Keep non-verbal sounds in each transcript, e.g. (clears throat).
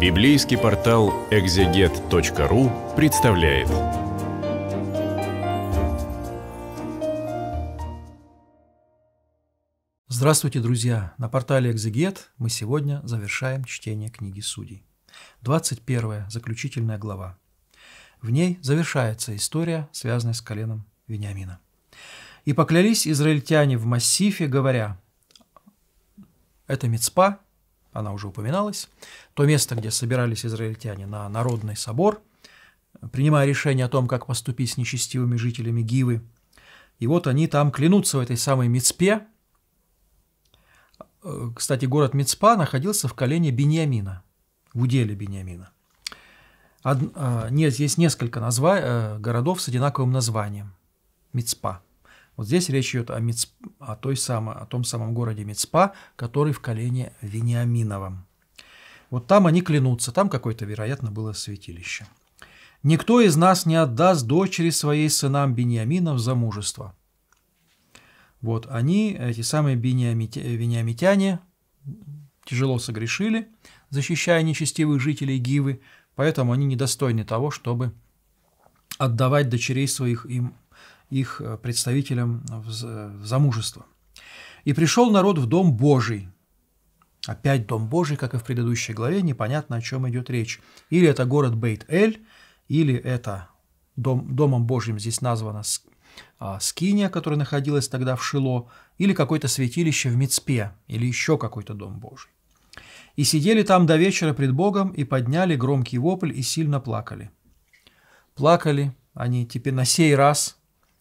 Библейский портал экзегет.ру представляет. Здравствуйте, друзья! На портале Экзегет мы сегодня завершаем чтение книги Судей. 21 заключительная глава. В ней завершается история, связанная с коленом Вениамина. «И поклялись израильтяне в массифе, говоря, это Мицпа, она уже упоминалась, то место, где собирались израильтяне на Народный собор, принимая решение о том, как поступить с нечестивыми жителями Гивы. И вот они там клянутся в этой самой Мицпе. Кстати, город Мицпа находился в колене Бениамина, в уделе Бениамина. Од... А, нет, есть несколько назва... Э, городов с одинаковым названием – Мицпа. Вот здесь речь идет о, Мицп... о, той самой, о том самом городе Мицпа, который в колене Вениаминовом. Вот там они клянутся, там какое-то, вероятно, было святилище. «Никто из нас не отдаст дочери своей сынам Бениаминов в замужество». Вот они, эти самые бениамит... вениамитяне, тяжело согрешили, защищая нечестивых жителей Гивы, поэтому они недостойны того, чтобы отдавать дочерей своих им их э, представителям в замужество. «И пришел народ в дом Божий». Опять дом Божий, как и в предыдущей главе, непонятно, о чем идет речь. Или это город Бейт-Эль, или это дом, Домом Божьим здесь названа Скиния, которая находилась тогда в Шило, или какое-то святилище в Мицпе, или еще какой-то дом Божий. И сидели там до вечера пред Богом, и подняли громкий вопль, и сильно плакали. Плакали они теперь на сей раз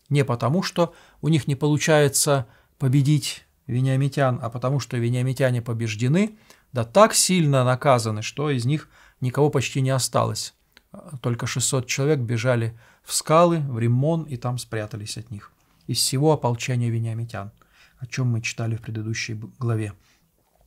не потому, что у них не получается победить вениамитян, а потому что вениамитяне побеждены, да так сильно наказаны, что из них никого почти не осталось. Только 600 человек бежали в скалы, в Риммон и там спрятались от них. Из всего ополчения вениамитян, о чем мы читали в предыдущей главе.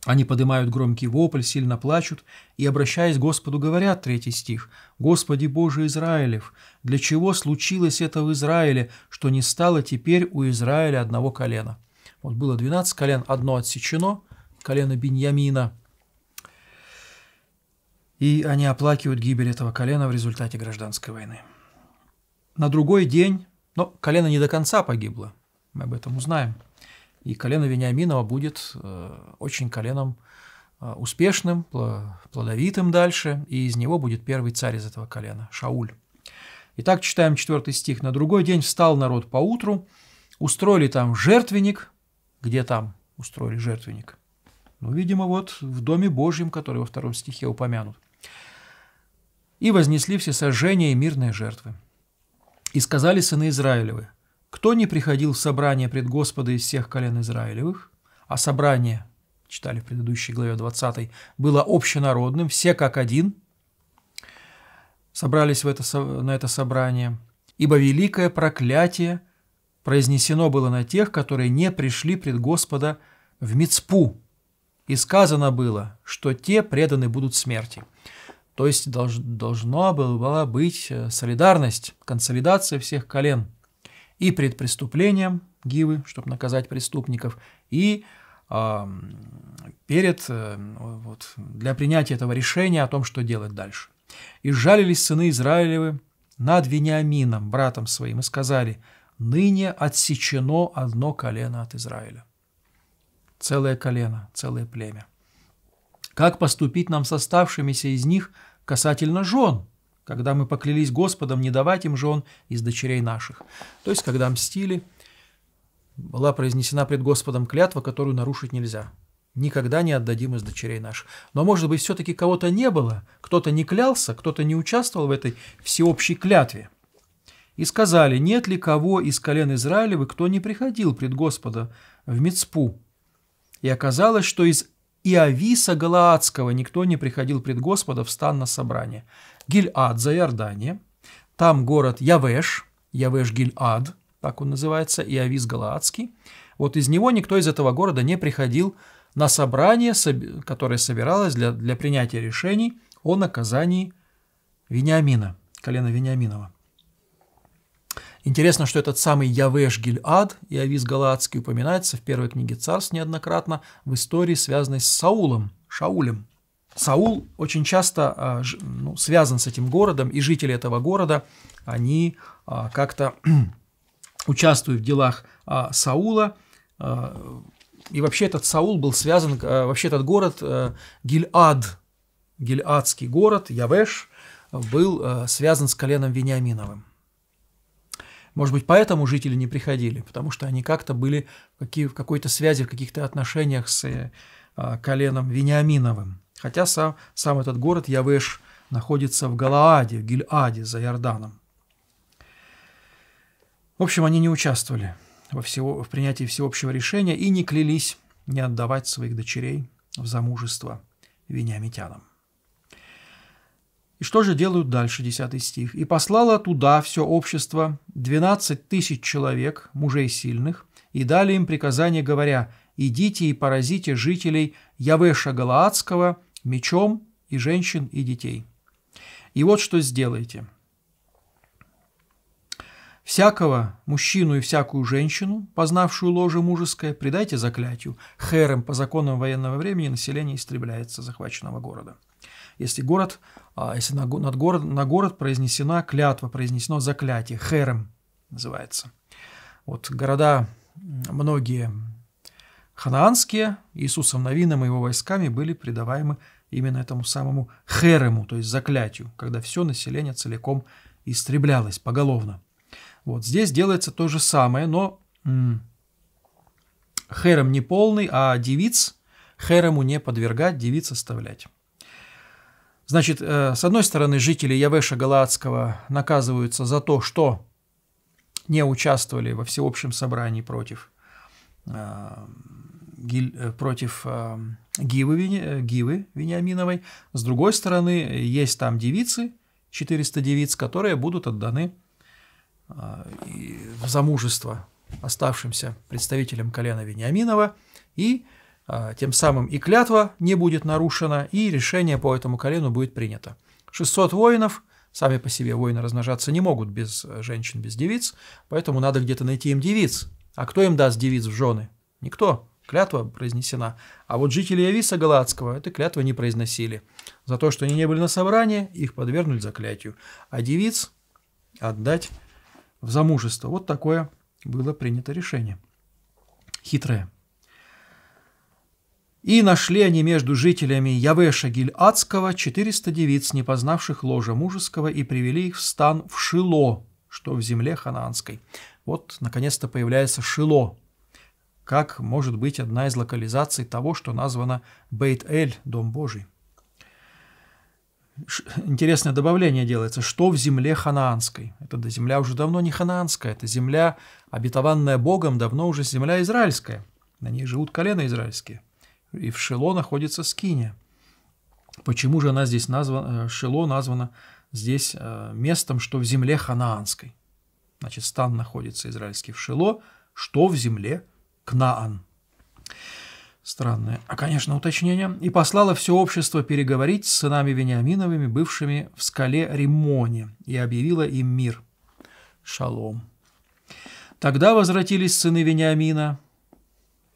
Они поднимают громкий вопль, сильно плачут и, обращаясь к Господу, говорят, третий стих, «Господи Боже Израилев, для чего случилось это в Израиле, что не стало теперь у Израиля одного колена?» Вот было 12 колен, одно отсечено, колено Беньямина, и они оплакивают гибель этого колена в результате гражданской войны. На другой день, но колено не до конца погибло, мы об этом узнаем – и колено Вениаминова будет э, очень коленом э, успешным, плодовитым дальше, и из него будет первый царь из этого колена – Шауль. Итак, читаем четвертый стих. «На другой день встал народ по утру, устроили там жертвенник». Где там устроили жертвенник? Ну, видимо, вот в Доме Божьем, который во втором стихе упомянут. «И вознесли все сожжения и мирные жертвы. И сказали сыны Израилевы, кто не приходил в собрание пред Господа из всех колен Израилевых, а собрание, читали в предыдущей главе 20, было общенародным, все как один собрались в это, на это собрание, ибо великое проклятие произнесено было на тех, которые не пришли пред Господа в Мицпу, и сказано было, что те преданы будут смерти. То есть долж, должна была быть э, солидарность, консолидация всех колен – и пред преступлением гивы, чтобы наказать преступников, и э, перед, э, вот, для принятия этого решения о том, что делать дальше. «И жалились сыны Израилевы над Вениамином, братом своим, и сказали, ныне отсечено одно колено от Израиля». Целое колено, целое племя. Как поступить нам с оставшимися из них касательно жен – когда мы поклялись Господом не давать им жен из дочерей наших. То есть, когда мстили, была произнесена пред Господом клятва, которую нарушить нельзя. Никогда не отдадим из дочерей наших. Но, может быть, все-таки кого-то не было, кто-то не клялся, кто-то не участвовал в этой всеобщей клятве. И сказали, нет ли кого из колен Израилевы, кто не приходил пред Господа в Мицпу. И оказалось, что из и Ависа Галаадского никто не приходил пред Господа в стан на собрание. Гиль-Ад за Иордания, там город Явеш, Явеш-Гиль-Ад, так он называется, и Авис Галаадский. Вот из него никто из этого города не приходил на собрание, которое собиралось для, для принятия решений о наказании Вениамина, колена Вениаминова. Интересно, что этот самый Явеш Гиль-Ад и Авиз Галаадский упоминается в первой книге царств неоднократно в истории, связанной с Саулом, Шаулем. Саул очень часто а, ну, связан с этим городом, и жители этого города, они а, как-то (clears throat) участвуют в делах а, Саула, и вообще этот Саул был связан, вообще этот город Гиль-Ад, Гиль-Адский город, Явеш, был связан с коленом Вениаминовым. Может быть, поэтому жители не приходили, потому что они как-то были в какой-то связи, в каких-то отношениях с э, а, коленом Вениаминовым. Хотя сам, сам этот город Явеш находится в Галааде, в Гильаде, за Иорданом. В общем, они не участвовали во всего, в принятии всеобщего решения и не клялись не отдавать своих дочерей в замужество вениамитянам. И что же делают дальше, 10 стих? «И послало туда все общество, 12 тысяч человек, мужей сильных, и дали им приказание, говоря, «Идите и поразите жителей Явеша Галаадского мечом и женщин и детей». И вот что сделайте. «Всякого мужчину и всякую женщину, познавшую ложе мужеское, предайте заклятию. Херем по законам военного времени население истребляется захваченного города» если город, а, если на, над город, на город произнесена клятва, произнесено заклятие, херем называется. Вот города многие ханаанские Иисусом Новином и его войсками были предаваемы именно этому самому херему, то есть заклятию, когда все население целиком истреблялось поголовно. Вот здесь делается то же самое, но херем не полный, а девиц херему не подвергать, девиц оставлять. Значит, э, с одной стороны, жители Явеша Галаадского наказываются за то, что не участвовали во всеобщем собрании против, э, э, против Гивы, Гивы Вениаминовой. С другой стороны, есть там девицы, 400 девиц, которые будут отданы в замужество оставшимся представителям колена Вениаминова и а, тем самым и клятва не будет нарушена, и решение по этому колену будет принято. 600 воинов, сами по себе воины размножаться не могут без э, женщин, без девиц, поэтому надо где-то найти им девиц. А кто им даст девиц в жены? Никто. Клятва произнесена. А вот жители Ависа Галатского этой клятвы не произносили. За то, что они не были на собрании, их подвергнули заклятию. А девиц отдать в замужество. Вот такое было принято решение. Хитрое. И нашли они между жителями Явеша Гиль-Адского 400 девиц, не познавших ложа мужеского, и привели их в стан в Шило, что в земле ханаанской. Вот, наконец-то, появляется Шило, как может быть одна из локализаций того, что названо Бейт-Эль, Дом Божий. Ш интересное добавление делается, что в земле ханаанской. Это да, земля уже давно не ханаанская, это земля, обетованная Богом, давно уже земля израильская. На ней живут колена израильские и в Шило находится Скиния. Почему же она здесь названа, э, Шило названа здесь э, местом, что в земле ханаанской? Значит, стан находится израильский в Шило, что в земле Кнаан. Странное, а, конечно, уточнение. «И послала все общество переговорить с сынами Вениаминовыми, бывшими в скале Римоне, и объявила им мир. Шалом». Тогда возвратились сыны Вениамина,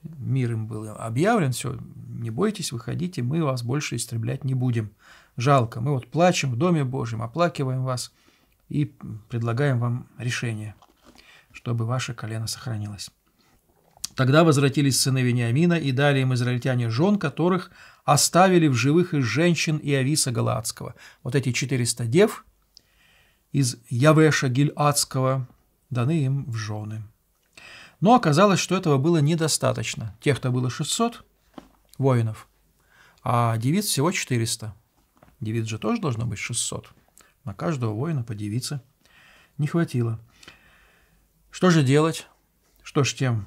мир им был объявлен, все, не бойтесь, выходите, мы вас больше истреблять не будем. Жалко, мы вот плачем в Доме Божьем, оплакиваем вас и предлагаем вам решение, чтобы ваше колено сохранилось. Тогда возвратились сыны Вениамина и дали им израильтяне жен, которых оставили в живых из женщин и Ависа Галаадского. Вот эти 400 дев из Явеша Гильадского даны им в жены. Но оказалось, что этого было недостаточно. Тех-то было 600, воинов, а девиц всего 400. Девиц же тоже должно быть 600. На каждого воина по девице. Не хватило. Что же делать? Что ж тем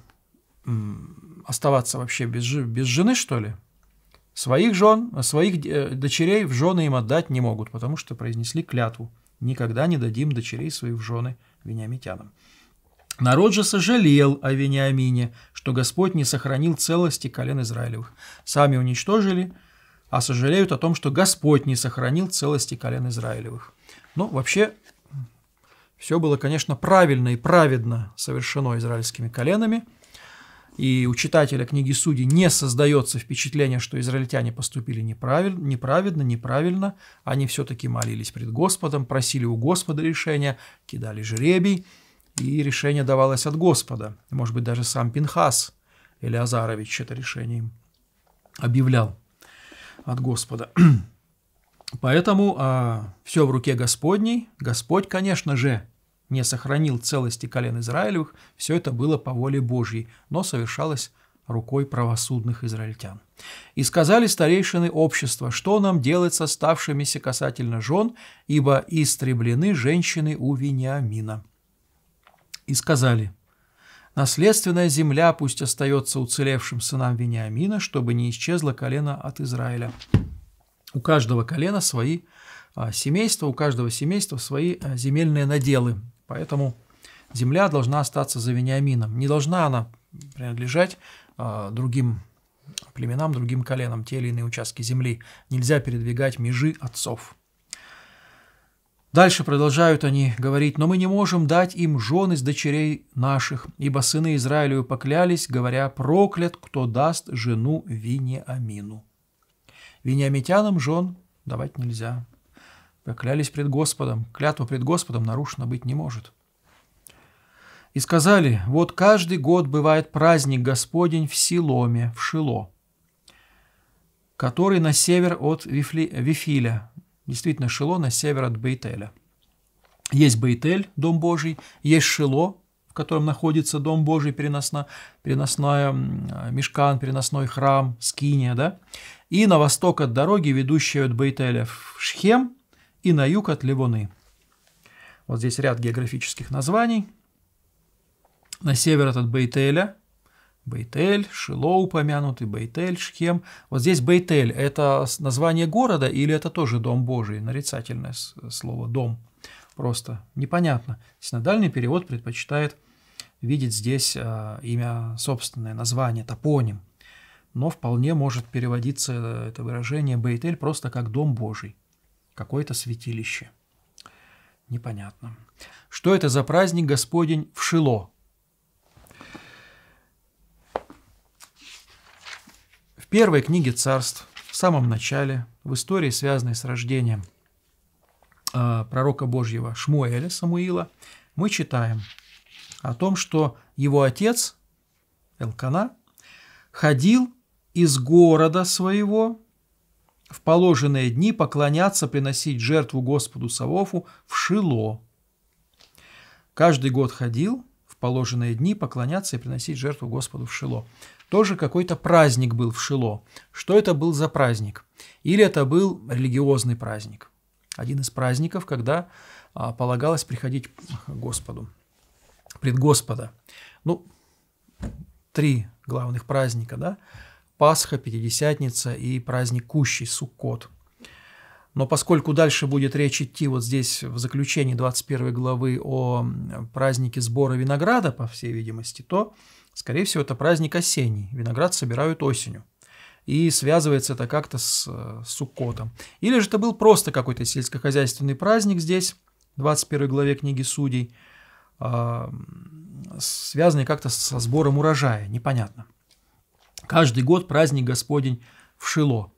оставаться вообще без, без жены, что ли? Своих жен, своих э, дочерей в жены им отдать не могут, потому что произнесли клятву. Никогда не дадим дочерей своих в жены винямитянам. Народ же сожалел о Вениамине, что Господь не сохранил целости колен Израилевых. Сами уничтожили, а сожалеют о том, что Господь не сохранил целости колен Израилевых. Ну, вообще, все было, конечно, правильно и праведно совершено израильскими коленами. И у читателя книги Судей не создается впечатление, что израильтяне поступили неправильно, неправедно, неправильно. Они все-таки молились пред Господом, просили у Господа решения, кидали жребий – и решение давалось от Господа. Может быть, даже сам Пинхас или Азарович это решение объявлял от Господа. (clears throat) Поэтому а, все в руке Господней. Господь, конечно же, не сохранил целости колен Израилевых. Все это было по воле Божьей, но совершалось рукой правосудных израильтян. И сказали старейшины общества, что нам делать с оставшимися касательно жен, ибо истреблены женщины у Вениамина и сказали, «Наследственная земля пусть остается уцелевшим сынам Вениамина, чтобы не исчезло колено от Израиля. У каждого колена свои а, семейства, у каждого семейства свои а, земельные наделы, поэтому земля должна остаться за Вениамином, не должна она принадлежать а, другим племенам, другим коленам те или иные участки земли. Нельзя передвигать межи отцов. Дальше продолжают они говорить, но мы не можем дать им жен из дочерей наших, ибо сыны Израилю поклялись, говоря, проклят, кто даст жену Винеамину. Винеамитянам жен давать нельзя. Поклялись пред Господом, клятва пред Господом нарушена быть не может. И сказали, вот каждый год бывает праздник Господень в Силоме, в Шило, который на север от Вифли, Вифиля, действительно Шило на север от Бейтеля. Есть Бейтель, Дом Божий, есть Шило, в котором находится Дом Божий, переносно, переносная мешкан, переносной храм, скиния, да? и на восток от дороги, ведущей от Бейтеля в Шхем, и на юг от Ливоны. Вот здесь ряд географических названий. На север от Бейтеля – Бейтель, Шило упомянутый, Бейтель, Шхем. Вот здесь Бейтель – это название города или это тоже Дом Божий? Нарицательное слово «дом». Просто непонятно. Синодальный перевод предпочитает видеть здесь э, имя собственное, название, топоним. Но вполне может переводиться э, это выражение Бейтель просто как «дом Божий», какое-то святилище. Непонятно. Что это за праздник Господень в Шило? первой книге царств, в самом начале, в истории, связанной с рождением э, пророка Божьего Шмуэля, Самуила, мы читаем о том, что его отец, Элкана, ходил из города своего в положенные дни поклоняться, приносить жертву Господу Савофу в Шило. Каждый год ходил, положенные дни поклоняться и приносить жертву Господу в Шило. Тоже какой-то праздник был в Шило. Что это был за праздник? Или это был религиозный праздник? Один из праздников, когда а, полагалось приходить к Господу, пред Господа. Ну, три главных праздника, да? Пасха, Пятидесятница и праздник Кущий, Суккот – но поскольку дальше будет речь идти вот здесь в заключении 21 главы о празднике сбора винограда, по всей видимости, то, скорее всего, это праздник осенний. Виноград собирают осенью. И связывается это как-то с э, Суккотом. Или же это был просто какой-то сельскохозяйственный праздник здесь, в 21 главе книги Судей, а, связанный как-то со сбором урожая, непонятно. Каждый год праздник Господень в Шило,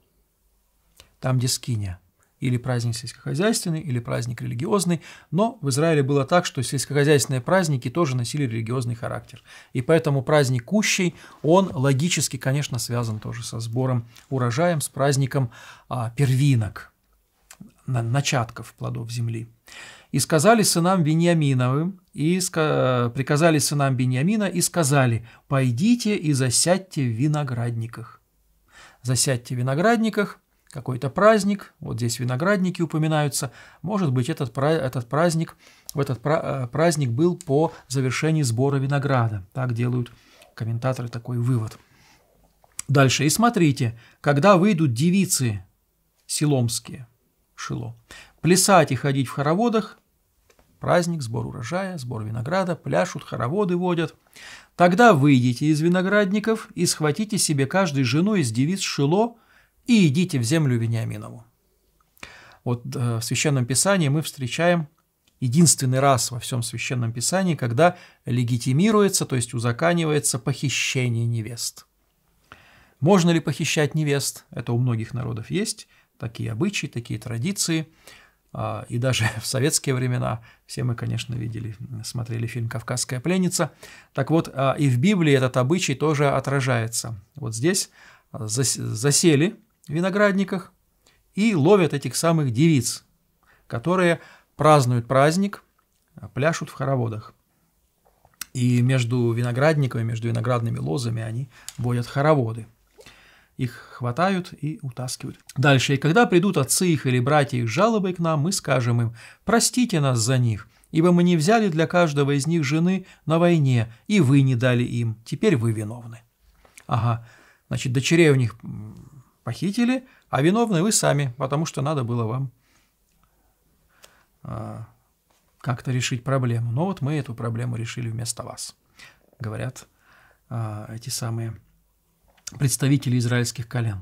там, где скиния или праздник сельскохозяйственный, или праздник религиозный, но в Израиле было так, что сельскохозяйственные праздники тоже носили религиозный характер. И поэтому праздник Кущей, он логически, конечно, связан тоже со сбором урожаем, с праздником а, первинок, начатков плодов земли. «И сказали сынам Вениаминовым, и ска... приказали сынам Вениамина, и сказали, «Пойдите и засядьте в виноградниках». «Засядьте в виноградниках», какой-то праздник, вот здесь виноградники упоминаются, может быть, этот, этот праздник, в этот э, праздник был по завершении сбора винограда. Так делают комментаторы такой вывод. Дальше. И смотрите, когда выйдут девицы селомские шило, плясать и ходить в хороводах, праздник, сбор урожая, сбор винограда, пляшут, хороводы водят. Тогда выйдите из виноградников и схватите себе каждой жену из девиц шило – и идите в землю Вениаминову». Вот э, в Священном Писании мы встречаем единственный раз во всем Священном Писании, когда легитимируется, то есть узаканивается похищение невест. Можно ли похищать невест? Это у многих народов есть, такие обычаи, такие традиции. А, и даже (laughs) в советские времена все мы, конечно, видели, смотрели фильм «Кавказская пленница». Так вот, а, и в Библии этот обычай тоже отражается. Вот здесь а, засели виноградниках и ловят этих самых девиц, которые празднуют праздник, а, пляшут в хороводах. И между виноградниками, между виноградными лозами они водят хороводы. Их хватают и утаскивают. Дальше. «И когда придут отцы их или братья их жалобой к нам, мы скажем им, простите нас за них, ибо мы не взяли для каждого из них жены на войне, и вы не дали им, теперь вы виновны». Ага, значит, дочерей у них похитили, а виновны вы сами, потому что надо было вам а, как-то решить проблему. Но вот мы эту проблему решили вместо вас, говорят а, эти самые представители израильских колен.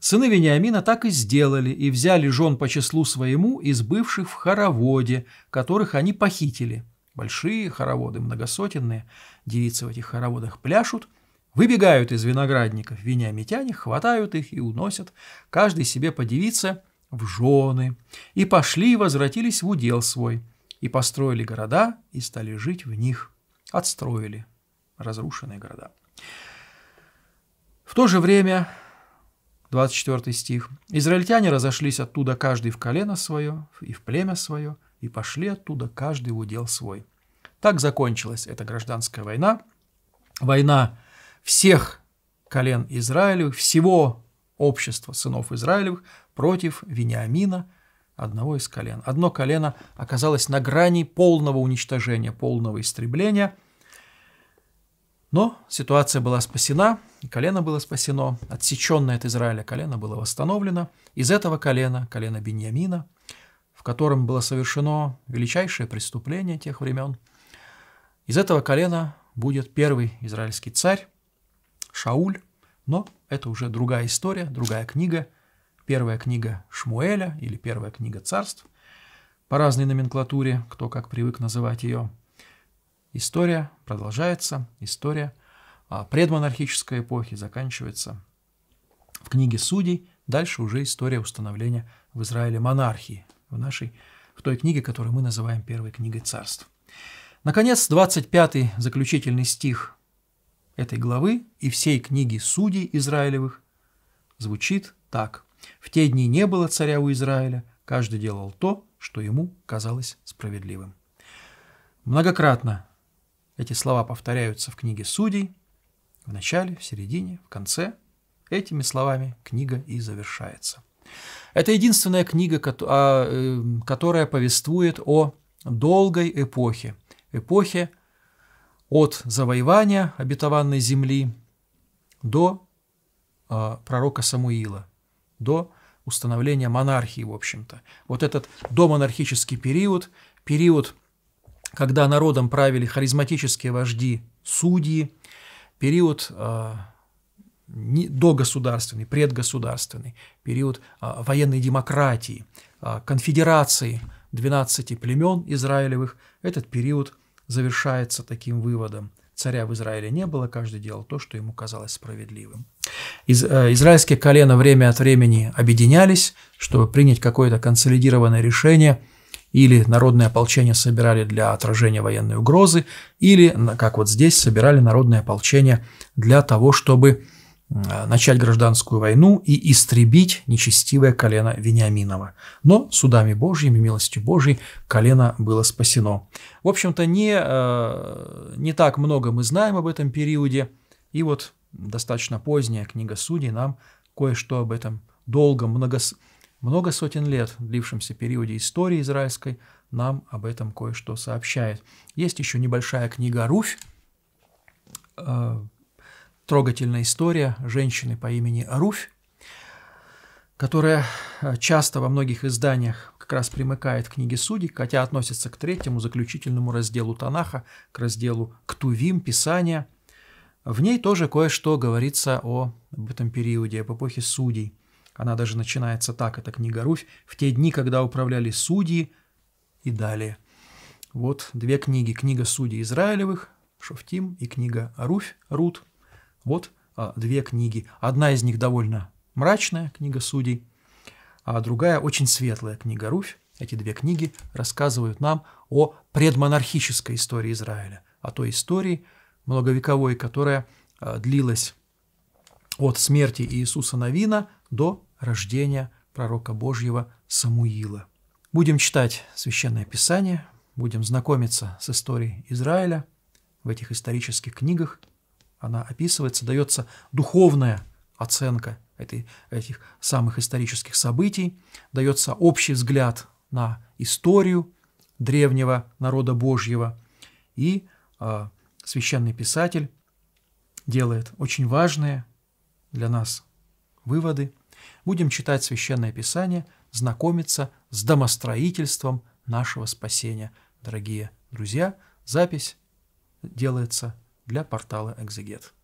Сыны Вениамина так и сделали, и взяли жен по числу своему из бывших в хороводе, которых они похитили. Большие хороводы, многосотенные, девицы в этих хороводах пляшут, Выбегают из виноградников винямитяне, хватают их и уносят, каждый себе по девице, в жены. И пошли и возвратились в удел свой, и построили города, и стали жить в них. Отстроили разрушенные города. В то же время 24 стих. «Израильтяне разошлись оттуда каждый в колено свое и в племя свое, и пошли оттуда каждый в удел свой». Так закончилась эта гражданская война. Война всех колен Израилевых, всего общества сынов Израилевых против Вениамина, одного из колен. Одно колено оказалось на грани полного уничтожения, полного истребления, но ситуация была спасена, и колено было спасено, отсеченное от Израиля колено было восстановлено. Из этого колена, колено Беньямина, в котором было совершено величайшее преступление тех времен, из этого колена будет первый израильский царь, Шауль, но это уже другая история, другая книга. Первая книга Шмуэля или первая книга царств по разной номенклатуре, кто как привык называть ее. История продолжается, история а, предмонархической эпохи заканчивается в книге «Судей», дальше уже история установления в Израиле монархии, в нашей, в той книге, которую мы называем первой книгой царств. Наконец, 25-й заключительный стих этой главы и всей книги судей Израилевых звучит так. «В те дни не было царя у Израиля, каждый делал то, что ему казалось справедливым». Многократно эти слова повторяются в книге судей, в начале, в середине, в конце. Этими словами книга и завершается. Это единственная книга, а, э, которая повествует о долгой эпохе, эпохе от завоевания обетованной земли до э, пророка Самуила, до установления монархии, в общем-то. Вот этот домонархический период, период, когда народом правили харизматические вожди, судьи, период э, не, догосударственный, предгосударственный, период э, военной демократии, э, конфедерации 12 племен израилевых, этот период – завершается таким выводом. Царя в Израиле не было, каждый делал то, что ему казалось справедливым. Из, э, израильские колена время от времени объединялись, чтобы принять какое-то консолидированное решение, или народное ополчение собирали для отражения военной угрозы, или, как вот здесь, собирали народное ополчение для того, чтобы Э, начать гражданскую войну и истребить нечестивое колено Вениаминова. Но судами Божьими, милостью Божьей, колено было спасено. В общем-то, не, э, не так много мы знаем об этом периоде, и вот достаточно поздняя книга судей нам кое-что об этом долго много, много сотен лет длившемся периоде истории израильской нам об этом кое-что сообщает. Есть еще небольшая книга «Руфь», э, трогательная история женщины по имени Руфь, которая э, часто во многих изданиях как раз примыкает к книге Судей, хотя относится к третьему заключительному разделу Танаха, к разделу Ктувим, Писания. В ней тоже кое-что говорится о, об этом периоде, об эпохе Судей. Она даже начинается так, эта книга Руфь, в те дни, когда управляли судьи и далее. Вот две книги. Книга Судей Израилевых, Шофтим, и книга Руфь, Рут – вот а, две книги. Одна из них довольно мрачная, книга судей, а другая очень светлая книга «Руфь». Эти две книги рассказывают нам о предмонархической истории Израиля, о той истории многовековой, которая а, длилась от смерти Иисуса Навина до рождения пророка Божьего Самуила. Будем читать Священное Писание, будем знакомиться с историей Израиля в этих исторических книгах – она описывается, дается духовная оценка этой, этих самых исторических событий, дается общий взгляд на историю древнего народа Божьего, и э, священный писатель делает очень важные для нас выводы. Будем читать священное писание, знакомиться с домостроительством нашего спасения. Дорогие друзья, запись делается для портала Exeget.